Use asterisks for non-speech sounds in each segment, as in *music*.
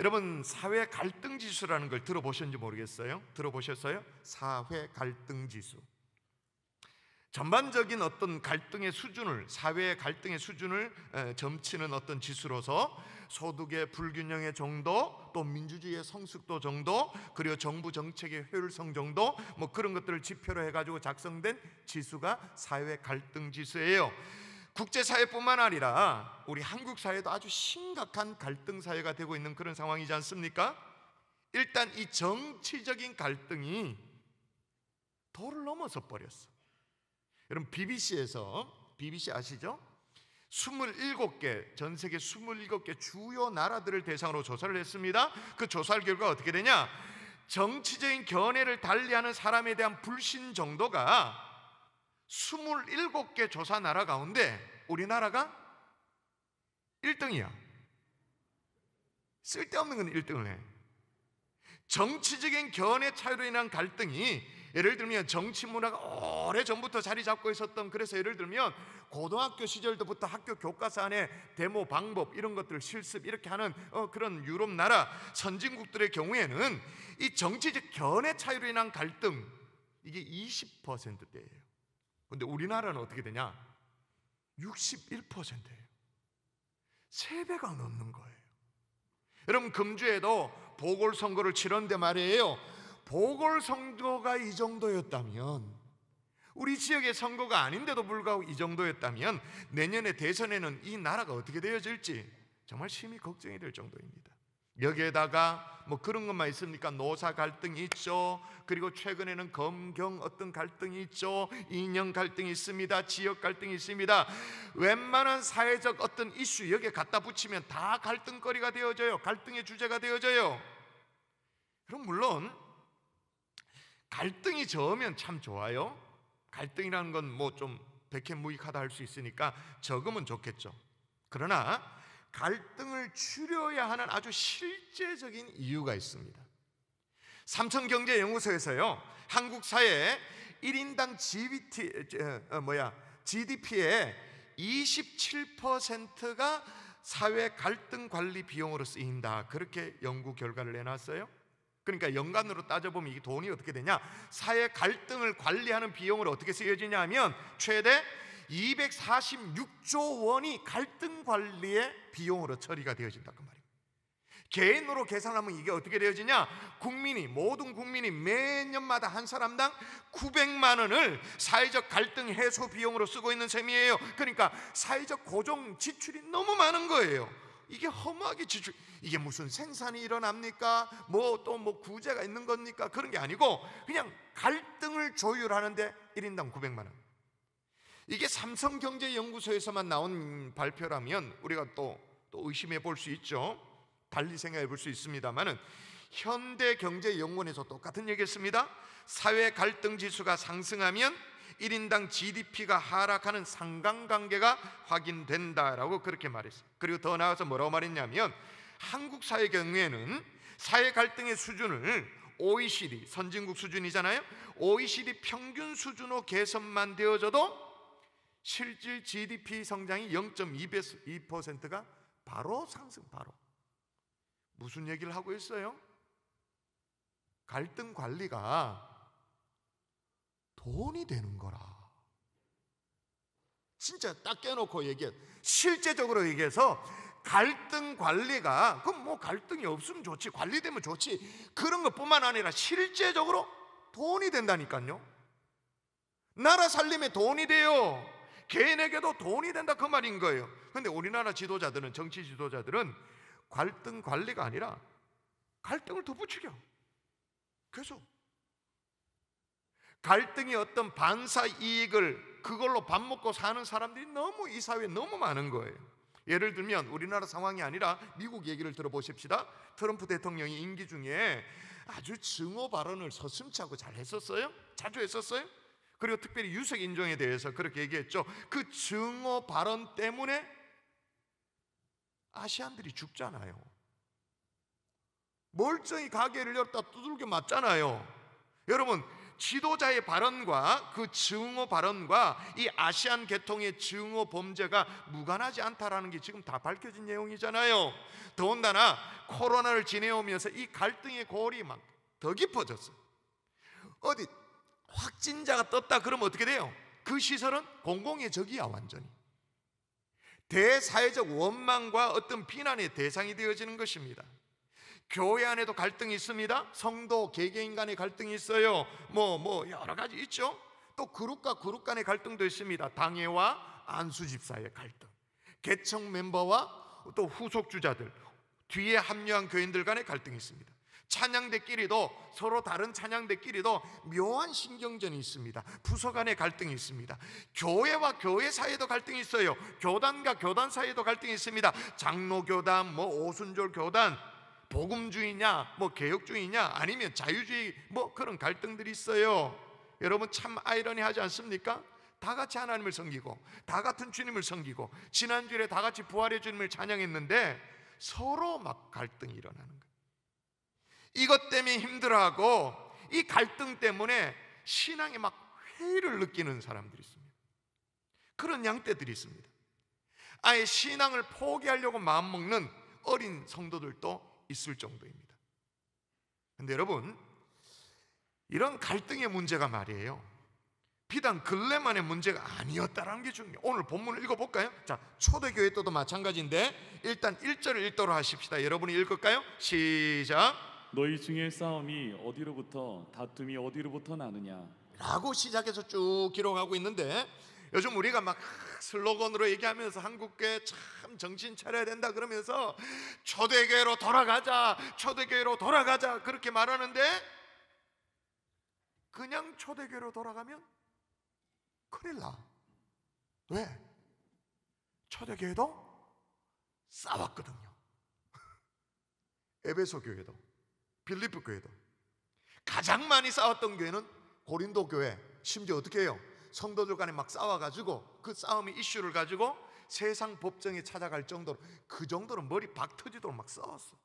여러분 사회 갈등 지수라는 걸 들어보셨는지 모르겠어요. 들어보셨어요? 사회 갈등 지수. 전반적인 어떤 갈등의 수준을 사회의 갈등의 수준을 점치는 어떤 지수로서 소득의 불균형의 정도 또 민주주의의 성숙도 정도 그리고 정부 정책의 효율성 정도 뭐 그런 것들을 지표로 해가지고 작성된 지수가 사회 갈등 지수예요. 국제사회뿐만 아니라 우리 한국 사회도 아주 심각한 갈등 사회가 되고 있는 그런 상황이지 않습니까? 일단 이 정치적인 갈등이 도를 넘어서 버렸어. 여러분 BBC에서 BBC 아시죠? 27개 전 세계 27개 주요 나라들을 대상으로 조사를 했습니다. 그 조사 결과 어떻게 되냐? 정치적인 견해를 달리하는 사람에 대한 불신 정도가 27개 조사 나라 가운데 우리나라가 1등이야. 쓸데없는 건 1등을 해. 정치적인 견해 차이로 인한 갈등이 예를 들면 정치 문화가 오래 전부터 자리 잡고 있었던 그래서 예를 들면 고등학교 시절부터 학교 교과서 안에 데모 방법 이런 것들 실습 이렇게 하는 어, 그런 유럽 나라 선진국들의 경우에는 이 정치적 견해 차이로 인한 갈등 이게 20%대예요. 근데 우리나라는 어떻게 되냐? 61%예요. 3배가 넘는 거예요. 여러분 금주에도 보궐선거를 치른데 말이에요. 보궐선거가 이 정도였다면 우리 지역의 선거가 아닌데도 불구하고 이 정도였다면 내년에 대선에는 이 나라가 어떻게 되어질지 정말 심히 걱정이 될 정도입니다. 여기에다가 뭐 그런 것만 있습니까? 노사 갈등이 있죠. 그리고 최근에는 검경 어떤 갈등이 있죠. 인형 갈등이 있습니다. 지역 갈등이 있습니다. 웬만한 사회적 어떤 이슈 여기에 갖다 붙이면 다 갈등거리가 되어져요. 갈등의 주제가 되어져요. 그럼 물론 갈등이 적으면 참 좋아요. 갈등이라는 건 뭐 좀 백해무익하다 할 수 있으니까 적으면 좋겠죠. 그러나 갈등을 줄여야 하는 아주 실제적인 이유가 있습니다. 삼천경제 연구소에서요. 한국 사회 1인당 GBT 어, 뭐야? GDP의 27%가 사회 갈등 관리 비용으로 쓰인다. 그렇게 연구 결과를 내놨어요. 그러니까 연간으로 따져보면 이 돈이 어떻게 되냐? 사회 갈등을 관리하는 비용으 어떻게 쓰여지냐 하면 최대 246조 원이 갈등 관리의 비용으로 처리가 되어진다 그말이에요 개인으로 계산하면 이게 어떻게 되어지냐? 국민이 모든 국민이 매년마다 한 사람당 900만 원을 사회적 갈등 해소 비용으로 쓰고 있는 셈이에요. 그러니까 사회적 고정 지출이 너무 많은 거예요. 이게 허무하게 지출 이게 무슨 생산이 일어납니까? 뭐 또뭐 뭐 구제가 있는 겁니까? 그런 게 아니고 그냥 갈등을 조율하는데 1인당 900만 원. 이게 삼성경제연구소에서만 나온 발표라면 우리가 또, 또 의심해 볼 수 있죠. 달리 생각해 볼 수 있습니다만은 현대경제연구원에서 똑같은 얘기했습니다. 사회 갈등 지수가 상승하면 1인당 GDP가 하락하는 상관관계가 확인된다라고 그렇게 말했어요. 그리고 더 나아가서 뭐라고 말했냐면 한국 사회 경우에는 사회 갈등의 수준을 OECD 선진국 수준이잖아요. OECD 평균 수준으로 개선만 되어져도 실질 GDP 성장이 0.2%가 바로 상승, 바로. 무슨 얘기를 하고 있어요? 갈등 관리가 돈이 되는 거라. 진짜 딱 깨놓고 얘기해. 실제적으로 얘기해서 갈등 관리가, 그럼 뭐 갈등이 없으면 좋지, 관리되면 좋지. 그런 것뿐만 아니라 실제적으로 돈이 된다니까요. 나라 살림에 돈이 돼요. 개인에게도 돈이 된다 그 말인 거예요. 근데 우리나라 지도자들은 정치 지도자들은 갈등 관리가 아니라 갈등을 더 부추겨. 계속 갈등이 어떤 반사 이익을 그걸로 밥 먹고 사는 사람들이 너무 이 사회에 너무 많은 거예요. 예를 들면 우리나라 상황이 아니라 미국 얘기를 들어보십시다. 트럼프 대통령이 임기 중에 아주 증오 발언을 서슴치 고잘 했었어요. 자주 했었어요. 그리고 특별히 유색 인종에 대해서 그렇게 얘기했죠. 그 증오 발언 때문에 아시안들이 죽잖아요. 멀쩡히 가게를 열다 두들겨 맞잖아요. 여러분, 지도자의 발언과 그 증오 발언과 이 아시안 계통의 증오 범죄가 무관하지 않다라는 게 지금 다 밝혀진 내용이잖아요. 더군다나 코로나를 지내오면서 이 갈등의 골이 막더 깊어졌어요. 어디 확진자가 떴다 그러면 어떻게 돼요? 그 시설은 공공의 적이야 완전히 대사회적 원망과 어떤 비난의 대상이 되어지는 것입니다 교회 안에도 갈등이 있습니다 성도 개개인 간의 갈등이 있어요 뭐뭐 뭐 여러 가지 있죠 또 그룹과 그룹 간의 갈등도 있습니다 당회와 안수집사의 갈등 개척 멤버와 또 후속 주자들 뒤에 합류한 교인들 간의 갈등이 있습니다 찬양대끼리도 서로 다른 찬양대끼리도 묘한 신경전이 있습니다. 부서 간의 갈등이 있습니다. 교회와 교회 사이에도 갈등이 있어요. 교단과 교단 사이에도 갈등이 있습니다. 장로 교단, 뭐 오순절 교단, 복음주의냐, 뭐 개혁주의냐, 아니면 자유주의 뭐 그런 갈등들이 있어요. 여러분 참 아이러니하지 않습니까? 다 같이 하나님을 섬기고 다 같은 주님을 섬기고 지난주에 다 같이 부활의 주님을 찬양했는데 서로 막 갈등이 일어나는 거예요. 이것 때문에 힘들어하고 이 갈등 때문에 신앙에 막 회의를 느끼는 사람들이 있습니다. 그런 양떼들이 있습니다. 아예 신앙을 포기하려고 마음먹는 어린 성도들도 있을 정도입니다. 근데 여러분, 이런 갈등의 문제가 말이에요. 비단 근래만의 문제가 아니었다라는 게 중요해요. 오늘 본문을 읽어볼까요? 자, 초대교회 때도 마찬가지인데 일단 1절을 읽도록 하십시다. 여러분이 읽을까요? 시작. 너희 중에 싸움이 어디로부터 다툼이 어디로부터 나느냐 라고 시작해서 쭉 기록하고 있는데 요즘 우리가 막 슬로건으로 얘기하면서 한국계참 정신 차려야 된다 그러면서 초대계로 돌아가자 초대계로 돌아가자 그렇게 말하는데 그냥 초대계로 돌아가면 큰일 나 왜? 초대계회도 싸웠거든요 *laughs* 에베소 교회도 빌립보 교회도 가장 많이 싸웠던 교회는 고린도 교회 심지어 어떻게 해요? 성도들 간에 막 싸워가지고 그 싸움의 이슈를 가지고 세상 법정에 찾아갈 정도로 그 정도로 머리 박 터지도록 막 싸웠어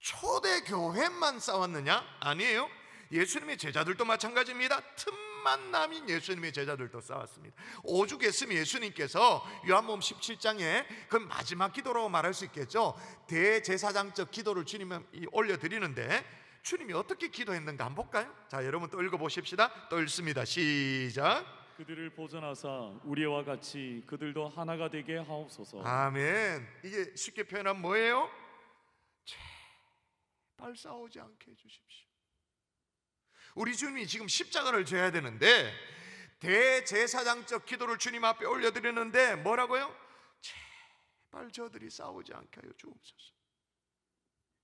초대 교회만 싸웠느냐? 아니에요 예수님의 제자들도 마찬가지입니다 틈 만남인 예수님의 제자들도 싸웠습니다. 오죽했으면 예수님께서 요한음 17장에 그 마지막 기도라고 말할 수 있겠죠. 대제사장적 기도를 주님이 올려드리는데 주님이 어떻게 기도했는가 한번 볼까요? 자 여러분 또 읽어보십시다. 또 읽습니다. 시작. 그들을 보전하사 우리와 같이 그들도 하나가 되게 하옵소서. 아멘. 이게 쉽게 표현한 뭐예요? 제발 싸우지 않게 해주십시오. 우리 주님이 지금 십자가를 져야 되는데 대제사장적 기도를 주님 앞에 올려드리는데 뭐라고요? 제발 저들이 싸우지 않게 하여 주옵소서.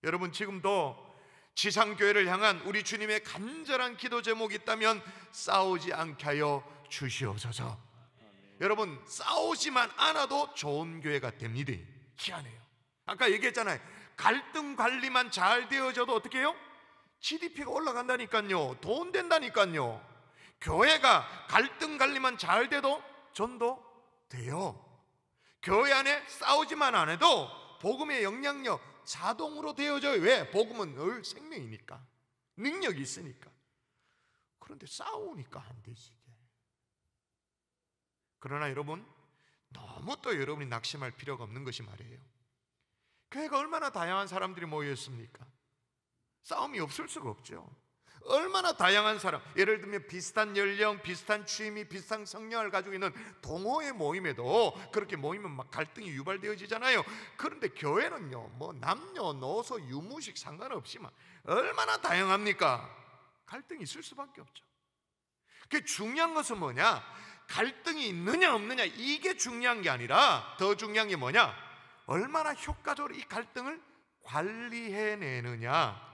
여러분 지금도 지상교회를 향한 우리 주님의 간절한 기도 제목이 있다면 싸우지 않게 하여 주시옵소서. 여러분 싸우지만 않아도 좋은 교회가 됩니다. 희한해요. 아까 얘기했잖아요. 갈등 관리만 잘 되어져도 어떻게 해요? GDP가 올라간다니까요. 돈 된다니까요. 교회가 갈등 관리만 잘 돼도 전도 돼요. 교회 안에 싸우지만 안 해도 복음의 영향력 자동으로 되어져요. 왜? 복음은 늘 생명이니까. 능력이 있으니까. 그런데 싸우니까 안 되지. 그러나 여러분, 너무 또 여러분이 낙심할 필요가 없는 것이 말이에요. 교회가 얼마나 다양한 사람들이 모여 있습니까? 싸움이 없을 수가 없죠. 얼마나 다양한 사람, 예를 들면 비슷한 연령, 비슷한 취미, 비슷한 성향을 가지고 있는 동호회 모임에도 그렇게 모이면 막 갈등이 유발되어지잖아요. 그런데 교회는요, 뭐 남녀, 노소, 유무식 상관없이만 얼마나 다양합니까? 갈등이 있을 수밖에 없죠. 그 중요한 것은 뭐냐? 갈등이 있느냐 없느냐 이게 중요한 게 아니라 더 중요한 게 뭐냐? 얼마나 효과적으로 이 갈등을 관리해내느냐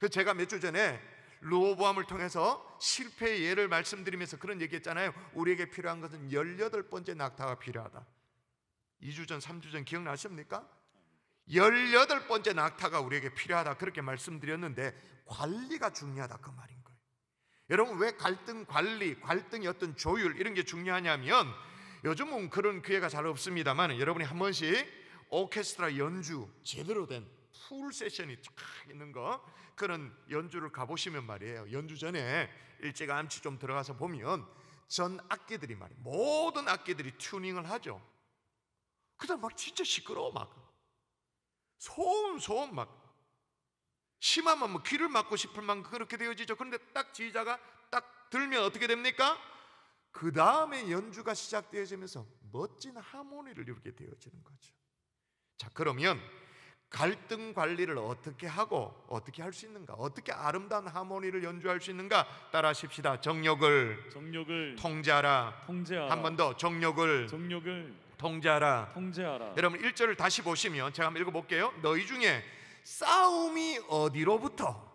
그래서 제가 몇 주 전에 로보암을 통해서 실패의 예를 말씀드리면서 그런 얘기했잖아요. 우리에게 필요한 것은 18번째 낙타가 필요하다. 2주 전, 3주 전 기억나십니까? 18번째 낙타가 우리에게 필요하다. 그렇게 말씀드렸는데 관리가 중요하다. 그 말인 거예요. 여러분, 왜 갈등 관리, 갈등이 어떤 조율 이런 게 중요하냐면 요즘은 그런 기회가 잘 없습니다만 여러분이 한 번씩 오케스트라 연주 제대로 된풀 세션이 쫙 있는 거 그런 연주를 가보시면 말이에요 연주 전에 일찌감치 좀 들어가서 보면 전 악기들이 말이에요 모든 악기들이 튜닝을 하죠 그다음 막 진짜 시끄러워 막 소음 소음 막 심하면 뭐 귀를 막고 싶을 만큼 그렇게 되어지죠 그런데 딱 지휘자가 딱 들면 어떻게 됩니까? 그 다음에 연주가 시작되어지면서 멋진 하모니를 이루게 되어지는 거죠 자 그러면 갈등 관리를 어떻게 하고 어떻게 할 수 있는가? 어떻게 아름다운 하모니를 연주할 수 있는가? 따라하십시다. 정력을 정력을 통제하라. 통제하라. 한 번 더 정력을 정력을 통제하라. 통제하라. 여러분 1절을 다시 보시면 제가 한번 읽어 볼게요. 너희 중에 싸움이 어디로부터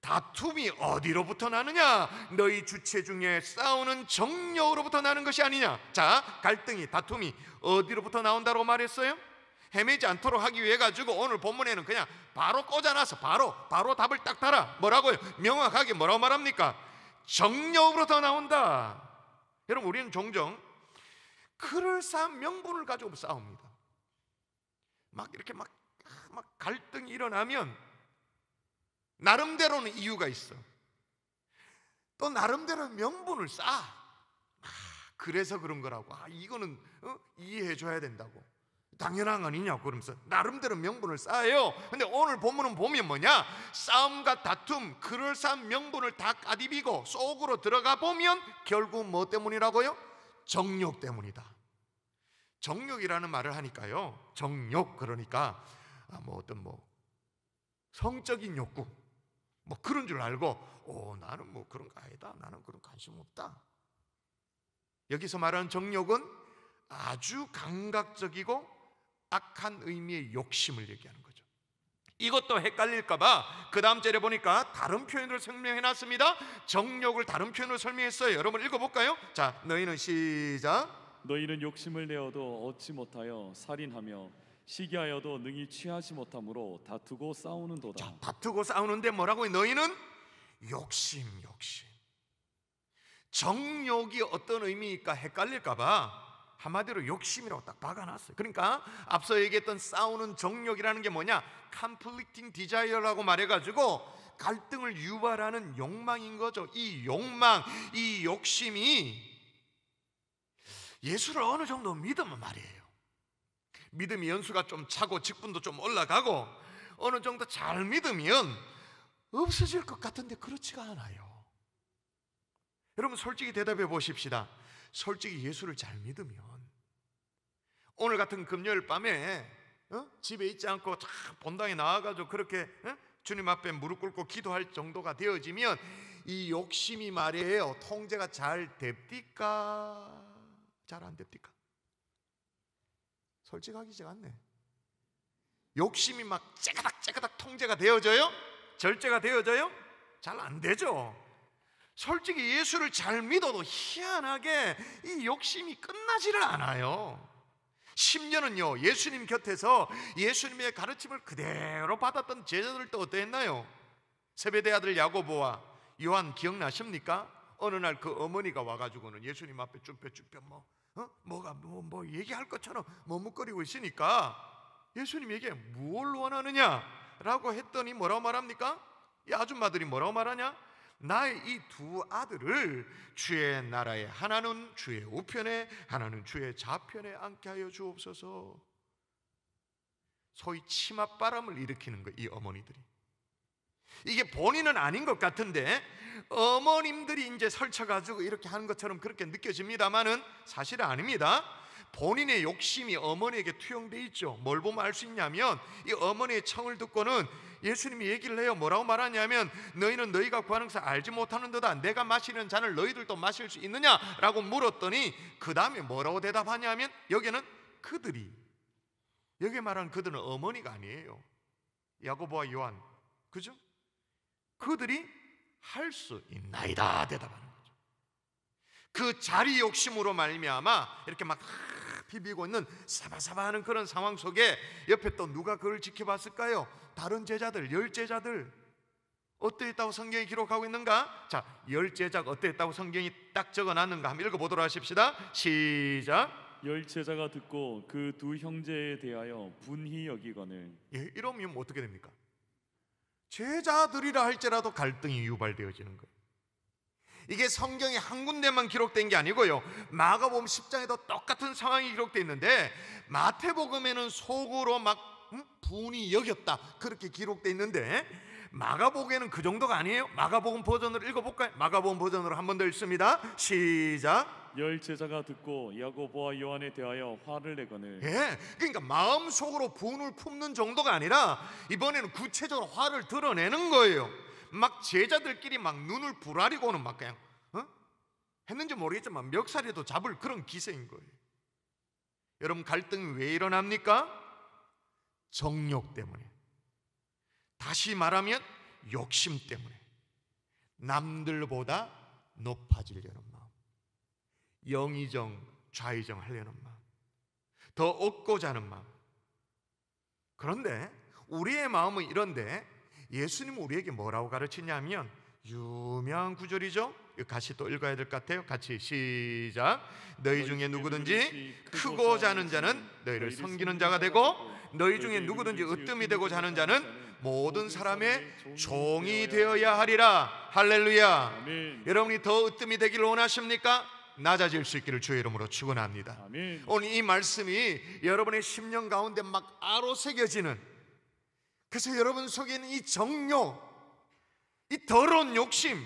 다툼이 어디로부터 나느냐? 너희 주체 중에 싸우는 정력으로부터 나는 것이 아니냐? 자, 갈등이 다툼이 어디로부터 나온다고 말했어요? 헤매지 않도록 하기 위해 가지고 오늘 본문에는 그냥 바로 꽂아놔서 바로 바로 답을 딱 달아 뭐라고요? 명확하게 뭐라고 말합니까? 정력으로더 나온다. 여러분 우리는 종종 그럴싸한 명분을 가지고 싸웁니다. 막 이렇게 막, 막 갈등이 일어나면 나름대로는 이유가 있어. 또 나름대로 명분을 쌓아. 아, 그래서 그런 거라고. 아, 이거는 어? 이해해 줘야 된다고. 당연한 거아니냐 그러면서 나름대로 명분을 쌓아요. 근데 오늘 본문은 보면 뭐냐? 싸움과 다툼, 그럴싸한 명분을 다 까디비고 속으로 들어가 보면 결국 뭐 때문이라고요? 정욕 때문이다. 정욕이라는 말을 하니까요. 정욕 그러니까 아, 뭐 어떤 뭐 성적인 욕구 뭐 그런 줄 알고 오 나는 뭐 그런 거 아니다. 나는 그런 관심 없다. 여기서 말하는 정욕은 아주 감각적이고 악한 의미의 욕심을 얘기하는 거죠. 이것도 헷갈릴까봐 그 다음 절에 보니까 다른 표현으 설명해놨습니다. 정욕을 다른 표현으로 설명했어요. 여러분 읽어볼까요? 자, 너희는 시작. 너희는 욕심을 내어도 얻지 못하여 살인하며 시기하여도 능히 취하지 못하므로 다투고 싸우는도다. 자, 다투고 싸우는데 뭐라고 해? 너희는 욕심, 욕심. 정욕이 어떤 의미일까 헷갈릴까봐 한마디로 욕심이라고 딱 박아놨어요. 그러니까 앞서 얘기했던 싸우는 정욕이라는 게 뭐냐? conflicting desire라고 말해가지고 갈등을 유발하는 욕망인 거죠. 이 욕망, 이 욕심이 예수를 어느 정도 믿으면 말이에요. 믿음이 연수가 좀 차고 직분도 좀 올라가고 어느 정도 잘 믿으면 없어질 것 같은데 그렇지가 않아요. 여러분 솔직히 대답해 보십시다. 솔직히 예수를 잘 믿으면 오늘 같은 금요일 밤에 어? 집에 있지 않고 본당에 나와가지고 그렇게 어? 주님 앞에 무릎 꿇고 기도할 정도가 되어지면 이 욕심이 말이에요 통제가 잘 됩니까? 잘 안 됩니까? 솔직하기지 않네 욕심이 막 째가닥 째가닥 통제가 되어져요? 절제가 되어져요? 잘 안 되죠 솔직히 예수를 잘 믿어도 희한하게 이 욕심이 끝나지를 않아요. 10년은요, 예수님 곁에서 예수님의 가르침을 그대로 받았던 제자들 또 어땠나요? 세베대 아들 야고보와 요한 기억나십니까? 어느 날 그 어머니가 와가지고는 예수님 앞에 쭈뼛쭈뼛 뭐, 어? 뭐가, 뭐, 뭐 얘기할 것처럼 머뭇거리고 있으니까 예수님에게 무얼 원하느냐? 라고 했더니 뭐라고 말합니까? 이 아줌마들이 뭐라고 말하냐? 나의 이 두 아들을 주의 나라에 하나는 주의 우편에 하나는 주의 좌편에 앉게 하여 주옵소서. 소위 치맛바람을 일으키는 거 이 어머니들이. 이게 본인은 아닌 것 같은데 어머님들이 이제 설쳐가지고 이렇게 하는 것처럼 그렇게 느껴집니다만은 사실 아닙니다. 본인의 욕심이 어머니에게 투영돼 있죠. 뭘 보면 알 수 있냐면 이 어머니의 청을 듣고는 예수님이 얘기를 해요. 뭐라고 말하냐면 너희는 너희가 구하는 것을 알지 못하는 도다. 내가 마시는 잔을 너희들도 마실 수 있느냐라고 물었더니 그 다음에 뭐라고 대답하냐면 여기는 그들이 여기 말하 그들은 어머니가 아니에요. 야고보와 요한 그죠? 그들이 할 수 있나이다 대답하는 거죠. 그 자리 욕심으로 말미암아 이렇게 막 비비고 있는 사바사바하는 그런 상황 속에 옆에 또 누가 그걸 지켜봤을까요? 다른 제자들, 열 제자들 어떠했다고 성경이 기록하고 있는가? 자, 열 제자가 어떠했다고 성경이 딱 적어놨는가? 한번 읽어보도록 하십시다. 시작. 열 제자가 듣고 그 두 형제에 대하여 분히 여기거늘. 예, 이러면 어떻게 됩니까? 제자들이라 할지라도 갈등이 유발되어지는 거예요. 이게 성경이 한 군데만 기록된 게 아니고요. 마가복음 10장에도 똑같은 상황이 기록돼 있는데 마태복음에는 속으로 막 음? 분이 여겼다 그렇게 기록돼 있는데 마가복음에는 그 정도가 아니에요. 마가복음 버전으로 읽어볼까요? 마가복음 버전으로 한 번 더 읽습니다. 시작. 열 제자가 듣고 야고보와 요한에 대하여 화를 내거늘. 예, 그러니까 마음 속으로 분을 품는 정도가 아니라 이번에는 구체적으로 화를 드러내는 거예요. 막 제자들끼리 막 눈을 부라리고는 막 그냥 어? 했는지 모르겠지만 멱살에도 잡을 그런 기세인 거예요. 여러분 갈등이 왜 일어납니까? 정욕 때문에. 다시 말하면 욕심 때문에. 남들보다 높아지려는 마음. 영의정, 좌의정 하려는 마음. 더 얻고자 하는 마음. 그런데 우리의 마음은 이런데 예수님 우리에게 뭐라고 가르치냐면 유명한 구절이죠. 같이 또 읽어야 될 것 같아요. 같이 시작. 너희 중에 누구든지 크고 자는 자는 너희를 섬기는 자가 되고 너희 중에 누구든지 으뜸이 되고 자는 자는 모든 사람의 종이 되어야 하리라. 할렐루야. 여러분이 더 으뜸이 되기를 원하십니까? 낮아질 수 있기를 주의 이름으로 축원합니다. 오늘 이 말씀이 여러분의 1 0 가운데 막 아로 새겨지는 그래서 여러분 속에 있는 이 정욕, 이 더러운 욕심,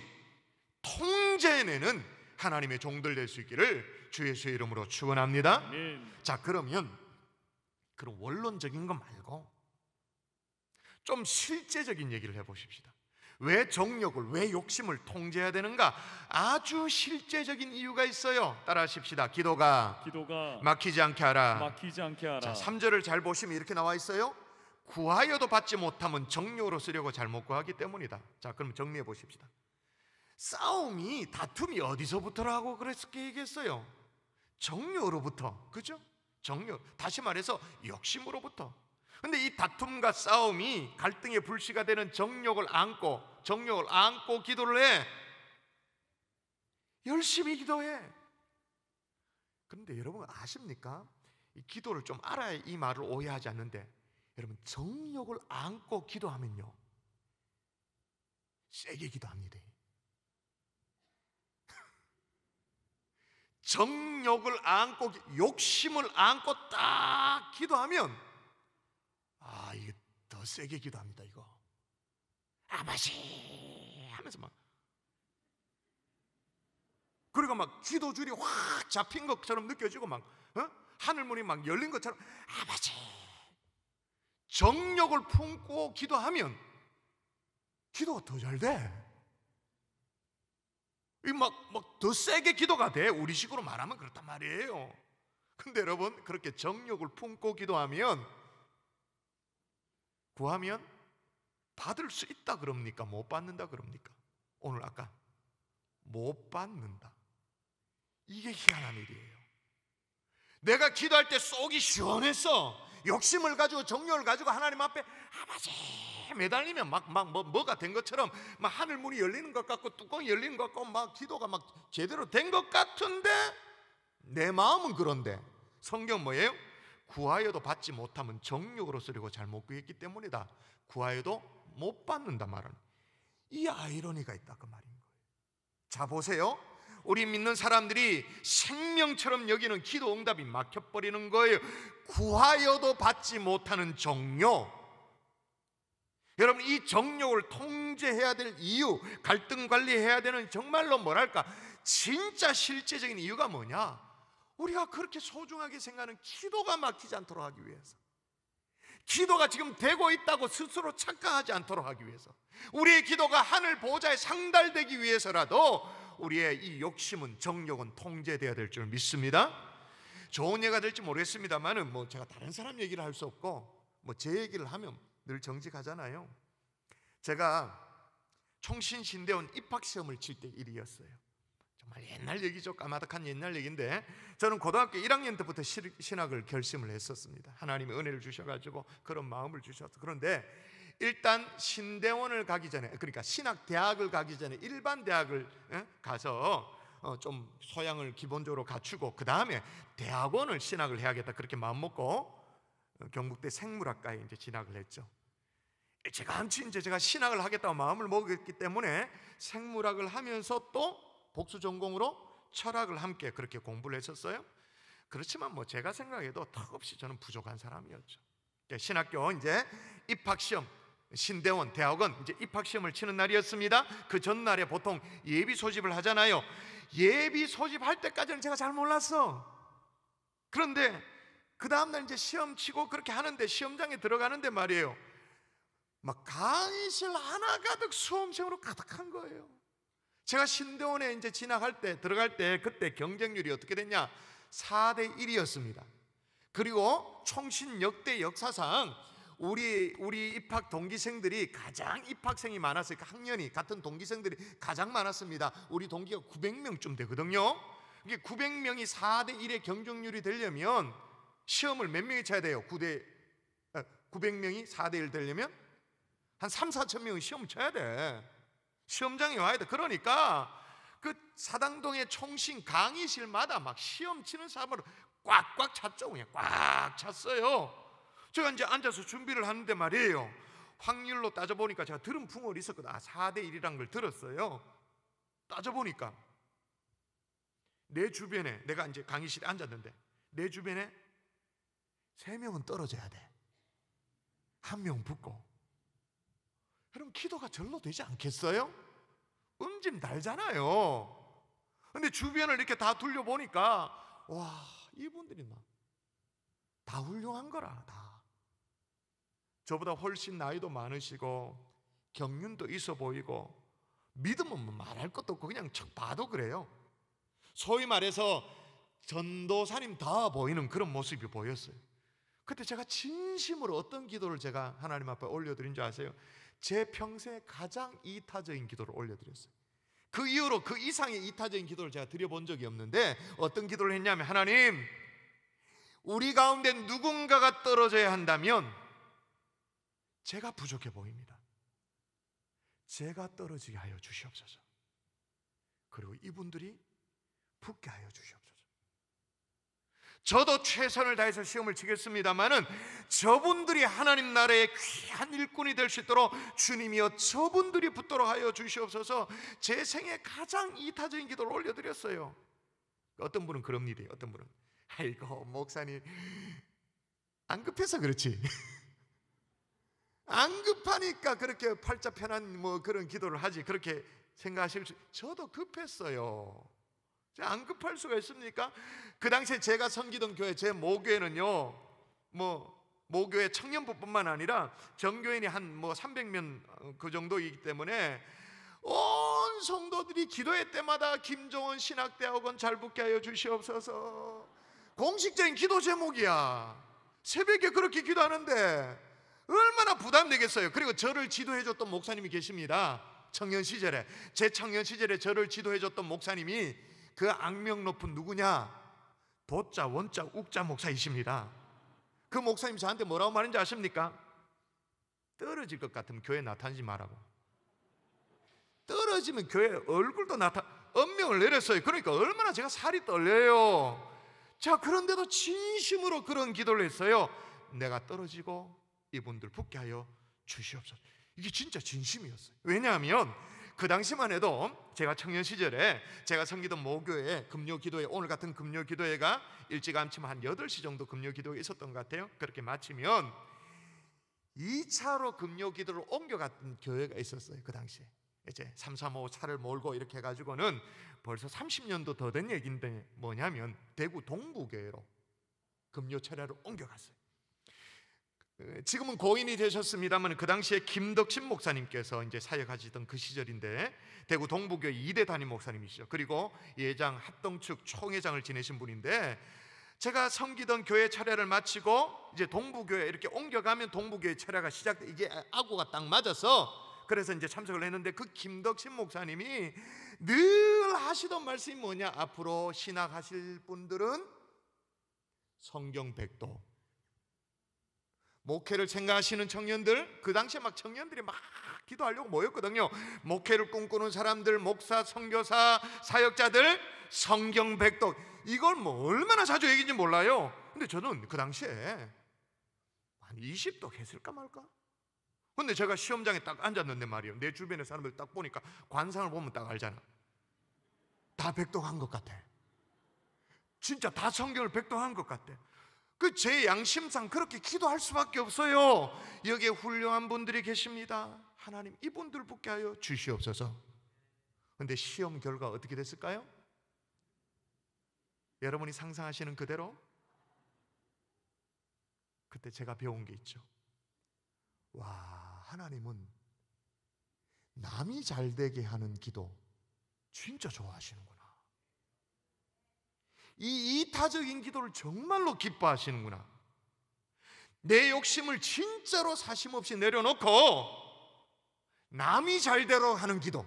통제내는 하나님의 종들 될 수 있기를 주 예수의 이름으로 축원합니다. 자, 그러면 그런 원론적인 것 말고 좀 실제적인 얘기를 해보십시다. 왜 정욕을, 왜 욕심을 통제해야 되는가? 아주 실제적인 이유가 있어요. 따라하십시다. 기도가, 기도가 막히지 않게 하라. 막히지 않게 하라. 자, 3절을 잘 보시면 이렇게 나와 있어요. 구하여도 받지 못하면 정료로 쓰려고 잘못 구하기 때문이다. 자, 그럼 정리해 보십시다. 싸움이 다툼이 어디서부터라고 그랬게 얘기했어요. 정료로부터. 그죠? 정료. 다시 말해서 욕심으로부터. 근데 이 다툼과 싸움이 갈등의 불씨가 되는 정욕을 안고 정욕을 안고 기도를 해. 열심히 기도해. 그런데 여러분 아십니까? 이 기도를 좀 알아야 이 말을 오해하지 않는데 여러분 정욕을 안고 기도하면요. 세게 기도합니다. *laughs* 정욕을 안고 욕심을 안고 딱 기도하면 아 이게 더 세게 기도합니다 이거 아버지 하면서 막 그리고 막 기도줄이 확 잡힌 것처럼 느껴지고 막 어? 하늘문이 막 열린 것처럼 아버지 정력을 품고 기도하면 기도가 더 잘 돼. 막, 막 더 세게 기도가 돼. 우리식으로 말하면 그렇단 말이에요. 근데 여러분, 그렇게 정력을 품고 기도하면, 구하면 받을 수 있다 그럽니까? 못 받는다 그럽니까? 오늘 아까 못 받는다. 이게 희한한 일이에요. 내가 기도할 때 속이 시원해서 욕심을 가지고 정욕을 가지고 하나님 앞에 아버지 매달리면 막 막 뭐, 뭐가 된 것처럼 막 하늘 문이 열리는 것 같고 뚜껑이 열리는 것 같고 막 기도가 막 제대로 된 것 같은데 내 마음은 그런데 성경 뭐예요? 구하여도 받지 못하면 정욕으로 쓰려고 잘못 구했기 때문이다. 구하여도 못 받는다 말은 이 아이러니가 있다 그 말인 거예요. 자 보세요. 우리 믿는 사람들이 생명처럼 여기는 기도 응답이 막혀버리는 거예요. 구하여도 받지 못하는 정요. 여러분 이 정욕을 통제해야 될 이유, 갈등 관리해야 되는 정말로 뭐랄까 진짜 실제적인 이유가 뭐냐? 우리가 그렇게 소중하게 생각하는 기도가 막히지 않도록 하기 위해서. 기도가 지금 되고 있다고 스스로 착각하지 않도록 하기 위해서. 우리의 기도가 하늘 보좌에 상달되기 위해서라도 우리의 이 욕심은 정욕은 통제되어야될 줄 믿습니다. 좋은 예가 될지 모르겠습니다만은 뭐 제가 다른 사람 얘기를 할 수 없고 뭐 제 얘기를 하면 늘 정직하잖아요. 제가 총신신대원 입학시험을 칠 때 일이었어요. 정말 옛날 얘기죠. 까마득한 옛날 얘기인데 저는 고등학교 1학년 때부터 신학을 결심을 했었습니다. 하나님의 은혜를 주셔가지고 그런 마음을 주셔서 그런데 일단 신대원을 가기 전에 그러니까 신학 대학을 가기 전에 일반 대학을 예, 가서 어, 좀 소양을 기본적으로 갖추고 그 다음에 대학원을 신학을 해야겠다 그렇게 마음 먹고 어, 경북대 생물학과에 이제 진학을 했죠. 예, 제가 한치 이제 제가 신학을 하겠다고 마음을 먹었기 때문에 생물학을 하면서 또 복수 전공으로 철학을 함께 그렇게 공부를 했었어요. 그렇지만 뭐 제가 생각해도 턱없이 저는 부족한 사람이었죠. 예, 신학교 이제 입학 시험 신대원 대학원 이제 입학 시험을 치는 날이었습니다. 그 전날에 보통 예비 소집을 하잖아요. 예비 소집할 때까지는 제가 잘 몰랐어. 그런데 그 다음 날 이제 시험 치고 그렇게 하는데 시험장에 들어가는데 말이에요. 막 강의실 하나 가득 수험생으로 가득한 거예요. 제가 신대원에 이제 지나갈 때 들어갈 때 그때 경쟁률이 어떻게 됐냐? 4대 1이었습니다. 그리고 총신 역대 역사상 우리 우리 입학 동기생들이 가장 입학생이 많았어요. 학년이 같은 동기생들이 가장 많았습니다. 우리 동기가 900명쯤 되거든요. 이게 900명이 4대 1의 경쟁률이 되려면 시험을 몇 명이 쳐야 돼요? 9대 900명이 어, 4대 1 되려면 한 3, 4천 명이 시험 쳐야 돼. 시험장에 와야 돼. 그러니까 그 사당동의 총신 강의실마다 막 시험 치는 사람으로 꽉꽉 찼죠. 그냥 꽉 찼어요. 제가 이제 앉아서 준비를 하는데 말이에요. 확률로 따져보니까 제가 들은 풍월이 있었거든. 아, 4대 1이란 걸 들었어요. 따져보니까 내 주변에 내가 이제 강의실에 앉았는데 내 주변에 3 명은 떨어져야 돼. 한 명 붙고. 그럼 기도가 절로 되지 않겠어요? 음집 달잖아요 근데 주변을 이렇게 다 둘려보니까 와, 이분들이 막 다 훌륭한 거라. 다 저보다 훨씬 나이도 많으시고 경륜도 있어 보이고 믿음은 뭐 말할 것도 없고 그냥 척 봐도 그래요. 소위 말해서 전도사님 다 보이는 그런 모습이 보였어요. 그때 제가 진심으로 어떤 기도를 제가 하나님 앞에 올려드린 줄 아세요? 제 평생 가장 이타적인 기도를 올려드렸어요. 그 이후로 그 이상의 이타적인 기도를 제가 드려본 적이 없는데 어떤 기도를 했냐면 하나님, 우리 가운데 누군가가 떨어져야 한다면 제가 부족해 보입니다. 제가 떨어지게 하여 주시옵소서. 그리고 이분들이 붙게 하여 주시옵소서. 저도 최선을 다해서 시험을 치겠습니다만은 저분들이 하나님 나라의 귀한 일꾼이 될 수 있도록 주님이여 저분들이 붙도록 하여 주시옵소서 제 생에 가장 이타적인 기도를 올려드렸어요. 어떤 분은 그럽니다. 어떤 분은 아이고 목사님 안 급해서 그렇지. *laughs* 안 급하니까 그렇게 팔자 편한 뭐 그런 기도를 하지 그렇게 생각하실 수 저도 급했어요. 안 급할 수가 있습니까? 그 당시에 제가 섬기던 교회 제 모교회는요. 뭐 모교회 청년부뿐만 아니라 정교인이 한 뭐 300명 어, 그 정도이기 때문에 온 성도들이 기도회 때마다 김종원 신학대학원 잘 붙게 하여 주시옵소서. 공식적인 기도 제목이야. 새벽에 그렇게 기도하는데 얼마나 부담되겠어요. 그리고 저를 지도해 줬던 목사님이 계십니다. 청년 시절에 제 청년 시절에 저를 지도해 줬던 목사님이 그 악명 높은 누구냐? 도자 원자 욱자 목사이십니다. 그 목사님 저한테 뭐라고 말하는지 아십니까? 떨어질 것 같으면 교회 나타나지 말라고. 떨어지면 교회 얼굴도 나타 엄명을 내렸어요. 그러니까 얼마나 제가 살이 떨려요. 자, 그런데도 진심으로 그런 기도를 했어요. 내가 떨어지고 이분들 붙게 하여 주시옵소서. 이게 진짜 진심이었어요. 왜냐하면 그 당시만 해도 제가 청년 시절에 제가 섬기던 모교회 금요 기도회 오늘 같은 금요 기도회가 일찌감치 한 8시 정도 금요 기도회 있었던 것 같아요. 그렇게 마치면 2차로 금요 기도를 옮겨갔던 교회가 있었어요. 그 당시에. 이제 335 차를 몰고 이렇게 해 가지고는 벌써 30년도 더 된 얘기인데 뭐냐면 대구 동부교회로 금요 철야를 옮겨갔어요. 예, 지금은 고인이 되셨습니다만 그 당시에 김덕신 목사님께서 이제 사역하시던 그 시절인데 대구 동부교회 2대 단임 목사님이시죠. 그리고 예장 합동축 총회장을 지내신 분인데 제가 섬기던 교회 차례를 마치고 이제 동부교회 이렇게 옮겨가면 동부교회 철야가 시작 이게 악고가 딱 맞아서 그래서 이제 참석을 했는데 그 김덕신 목사님이 늘 하시던 말씀이 뭐냐 앞으로 신학하실 분들은 성경 백도 목회를 생각하시는 청년들, 그 당시에 막 청년들이 막 기도하려고 모였거든요. 목회를 꿈꾸는 사람들, 목사, 선교사, 사역자들, 성경 백독 이걸 뭐 얼마나 자주 얘기인지 몰라요. 근데 저는 그 당시에 한2 0도 했을까 말까? 근데 제가 시험장에 딱 앉았는데 말이에요. 내주변에 사람들 딱 보니까 관상을 보면 딱 알잖아. 다 백독한 것 같아. 진짜 다 성경을 백독한 것 같아. 그제 양심상 그렇게 기도할 수밖에 없어요. 여기에 훌륭한 분들이 계십니다. 하나님 이분들 붙게 하여 주시옵소서. 근데 시험 결과 어떻게 됐을까요? 여러분이 상상하시는 그대로 그때 제가 배운 게 있죠. 와, 하나님은 남이 잘 되게 하는 기도 진짜 좋아하시는구나. 이 이타적인 기도를 정말로 기뻐하시는구나. 내 욕심을 진짜로 사심없이 내려놓고 남이 잘 되러 하는 기도.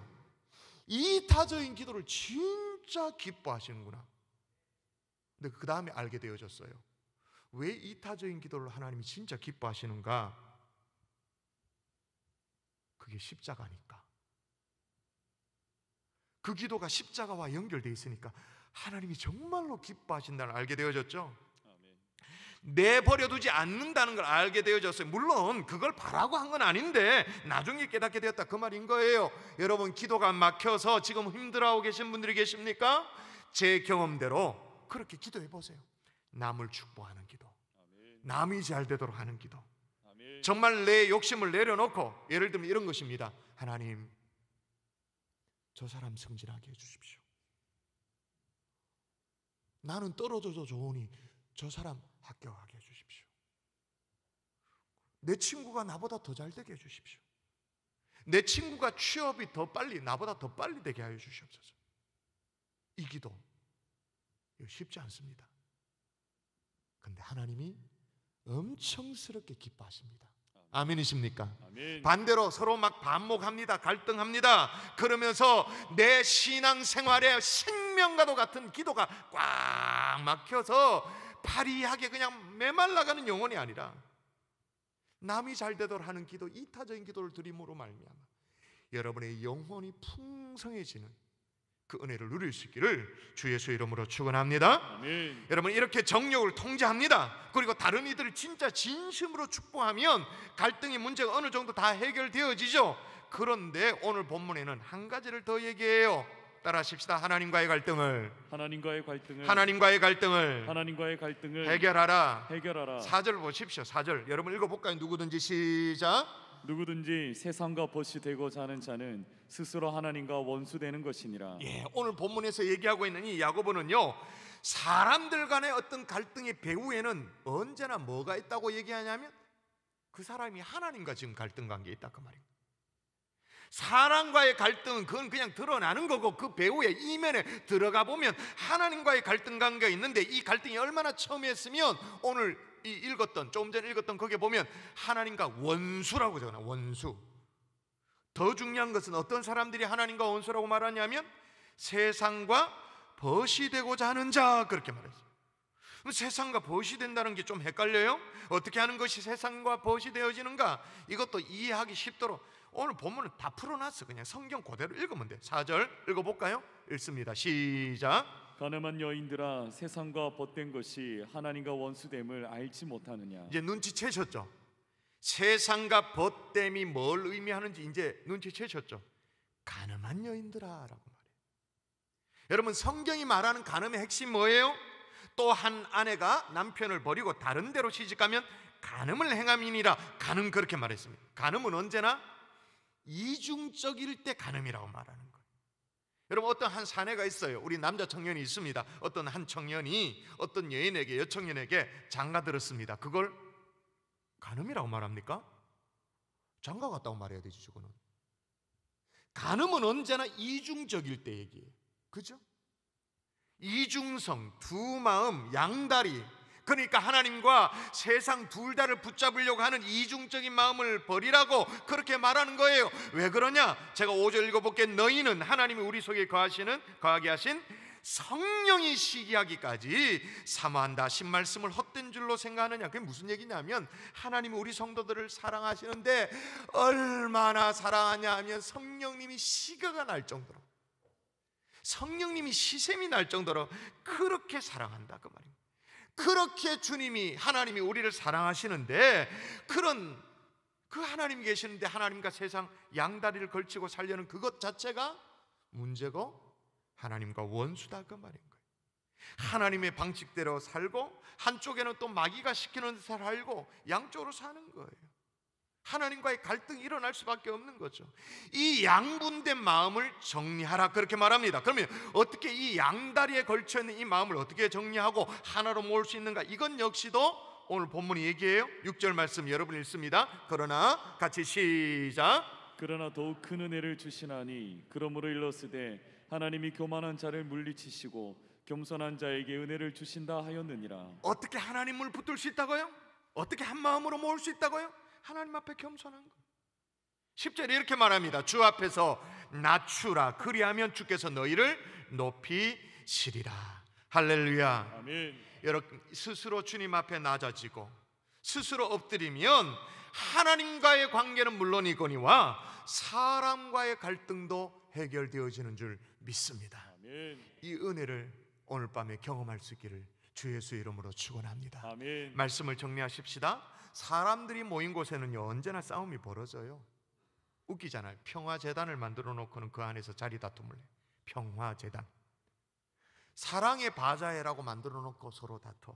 이타적인 기도를 진짜 기뻐하시는구나. 근데 그 다음에 알게 되어졌어요. 왜 이타적인 기도를 하나님이 진짜 기뻐하시는가? 그게 십자가니까. 그 기도가 십자가와 연결되어 있으니까 하나님이 정말로 기뻐하신다는 알게 되어졌죠. 내버려두지 않는다는 걸 알게 되어졌어요. 물론 그걸 바라고 한 건 아닌데 나중에 깨닫게 되었다 그 말인 거예요. 여러분 기도가 막혀서 지금 힘들어하고 계신 분들이 계십니까? 제 경험대로 그렇게 기도해 보세요. 남을 축복하는 기도, 남이 잘 되도록 하는 기도. 정말 내 욕심을 내려놓고 예를 들면 이런 것입니다. 하나님, 저 사람 성실하게 해주십시오. 나는 떨어져서 좋으니 저 사람 합격하게 해주십시오. 내 친구가 나보다 더 잘 되게 해주십시오. 내 친구가 취업이 더 빨리, 나보다 더 빨리 되게 하여 주시옵소서. 이 기도, 쉽지 않습니다. 근데 하나님이 엄청스럽게 기뻐하십니다. 아멘이십니까? 아멘. 반대로 서로 막 반목합니다. 갈등합니다. 그러면서 내 신앙 생활에 생 생명과도 같은 기도가 꽉 막혀서 파리하게 그냥 메말라가는 영혼이 아니라 남이 잘 되도록 하는 기도, 이타적인 기도를 드림으로 말미암아 여러분의 영혼이 풍성해지는 그 은혜를 누릴 수 있기를 주 예수 이름으로 축원합니다. 여러분 이렇게 정욕을 통제합니다. 그리고 다른 이들을 진짜 진심으로 축복하면 갈등의 문제가 어느 정도 다 해결되어지죠. 그런데 오늘 본문에는 한 가지를 더 얘기해요. 따라 하십시다. 하나님과의 갈등을 하나님과의 갈등을 하나님과의 갈등을 하나님과의 갈등을 해결하라. 해결하라. 4절 보십시오. 4절. 여러분 읽어 볼까요? 누구든지 시작. 누구든지 세상과 벗이 되고자 하는 자는 스스로 하나님과 원수 되는 것이니라. 예, 오늘 본문에서 얘기하고 있는 이 야고보는요. 사람들 간의 어떤 갈등의 배후에는 언제나 뭐가 있다고 얘기하냐면 그 사람이 하나님과 지금 갈등 관계에 있다 그 말입니다. 사람과의 갈등은 그건 그냥 드러나는 거고 그배후의 이면에 들어가 보면 하나님과의 갈등 관계가 있는데 이 갈등이 얼마나 첨예했으면 오늘 이 읽었던 조금 전에 읽었던 거기에 보면 하나님과 원수라고 전하 원수 더 중요한 것은 어떤 사람들이 하나님과 원수라고 말하냐면 세상과 벗이 되고자 하는 자 그렇게 말했어요 세상과 벗이 된다는 게 좀 헷갈려요 어떻게 하는 것이 세상과 벗이 되어지는가 이것도 이해하기 쉽도록 오늘 본문을 다 풀어놨어. 그냥 성경 그대로 읽으면 돼. 4절 읽어볼까요? 읽습니다. 시작. 가늠한 여인들아 세상과 벗된 것이 하나님과 원수됨을 알지 못하느냐. 이제 눈치채셨죠. 세상과 벗됨이 뭘 의미하는지 이제 눈치채셨죠. 가늠한 여인들아라고 말해요. 여러분 성경이 말하는 가늠의 핵심 뭐예요? 또 한 아내가 남편을 버리고 다른 데로 시집가면 간음을 행함이니라 간음 그렇게 말했습니다. 간음은 언제나 이중적일 때가늠이라고 말하는 거예요. 여러분 어떤 한 사내가 있어요. 우리 남자 청년이 있습니다. 어떤 한 청년이 어떤 여인에게 여청년에게 장가 들었습니다. 그걸 간음이라고 말합니까? 장가 갔다고 말해야 되지 저거는. 간음은 언제나 이중적일 때 얘기예요. 그죠? 이중성, 두 마음, 양다리 그러니까 하나님과 세상 둘 다를 붙잡으려고 하는 이중적인 마음을 버리라고 그렇게 말하는 거예요. 왜 그러냐? 제가 5절 읽어볼게. 너희는 하나님이 우리 속에 거하시는 거하게 하신 성령이 시기하기까지 사모한다 신 말씀을 헛된 줄로 생각하느냐 그게 무슨 얘기냐면 하나님이 우리 성도들을 사랑하시는데 얼마나 사랑하냐 하면 성령님이 시가가 날 정도로 성령님이 시샘이 날 정도로 그렇게 사랑한다 그 말입니다 그렇게 주님이 하나님이 우리를 사랑하시는데 그런 그 하나님 계시는데 하나님과 세상 양다리를 걸치고 살려는 그것 자체가 문제고 하나님과 원수다 그 말인 거예요. 하나님의 방식대로 살고 한쪽에는 또 마귀가 시키는 대로 살고 양쪽으로 사는 거예요. 하나님과의 갈등이 일어날 수밖에 없는 거죠. 이 양분된 마음을 정리하라 그렇게 말합니다. 그러면 어떻게 이 양다리에 걸쳐 있는 이 마음을 어떻게 정리하고 하나로 모을 수 있는가? 이건 역시도 오늘 본문이 얘기해요. 6절 말씀 여러분 읽습니다. 그러나 같이 시작. 그러나 더욱 큰 은혜를 주시나니 그러므로 일렀으되 하나님이 교만한 자를 물리치시고 겸손한 자에게 은혜를 주신다 하였느니라. 어떻게 하나님을 붙들 수 있다고요? 어떻게 한 마음으로 모을 수 있다고요? 하나님 앞에 겸손한 것. 10절에 이렇게 말합니다. 주 앞에서 낮추라. 그리하면 주께서 너희를 높이시리라. 할렐루야. 아멘. 여러분 스스로 주님 앞에 낮아지고 스스로 엎드리면 하나님과의 관계는 물론이거니와 사람과의 갈등도 해결되어지는 줄 믿습니다. 아멘. 이 은혜를 오늘 밤에 경험할 수 있기를 주 예수 이름으로 축원합니다. 말씀을 정리하십시다. 사람들이 모인 곳에는요 언제나 싸움이 벌어져요. 웃기잖아요. 평화 재단을 만들어 놓고는 그 안에서 자리 다툼을 해. 평화 재단. 사랑의 바자회라고 만들어 놓고 서로 다퉈.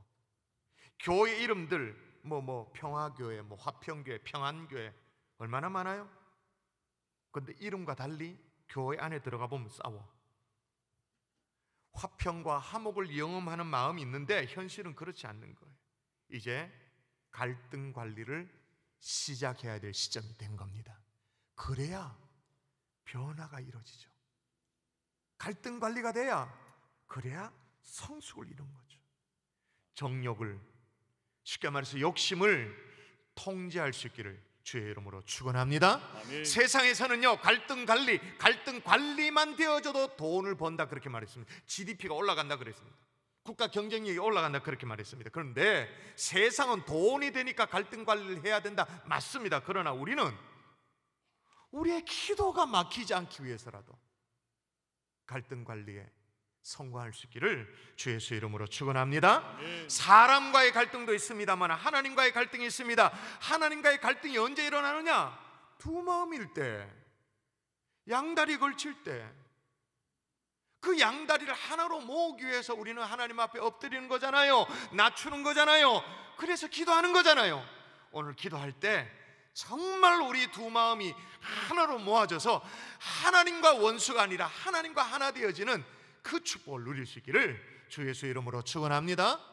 교회 이름들 뭐뭐 뭐, 평화교회, 뭐 화평교회, 평안교회 얼마나 많아요? 근데 이름과 달리 교회 안에 들어가 보면 싸워. 화평과 화목을 영험하는 마음이 있는데 현실은 그렇지 않는 거예요. 이제 갈등 관리를 시작해야 될 시점이 된 겁니다. 그래야 변화가 이루어지죠. 갈등 관리가 돼야 그래야 성숙을 이룬 거죠. 정욕을 쉽게 말해서 욕심을 통제할 수 있기를 주의 이름으로 축원합니다. 세상에서는요 갈등 관리, 갈등 관리만 되어줘도 돈을 번다 그렇게 말했습니다. GDP가 올라간다 그랬습니다. 국가 경쟁력이 올라간다 그렇게 말했습니다. 그런데 세상은 돈이 되니까 갈등 관리를 해야 된다. 맞습니다. 그러나 우리는 우리의 기도가 막히지 않기 위해서라도 갈등 관리에 성공할 수 있기를 주 예수 이름으로 축원합니다. 사람과의 갈등도 있습니다만 하나님과의 갈등이 있습니다. 하나님과의 갈등이 언제 일어나느냐? 두 마음일 때, 양다리 걸칠 때, 그 양다리를 하나로 모으기 위해서 우리는 하나님 앞에 엎드리는 거잖아요. 낮추는 거잖아요. 그래서 기도하는 거잖아요. 오늘 기도할 때 정말 우리 두 마음이 하나로 모아져서 하나님과 원수가 아니라 하나님과 하나 되어지는 그 축복을 누릴 수 있기를 주 예수 이름으로 축원합니다.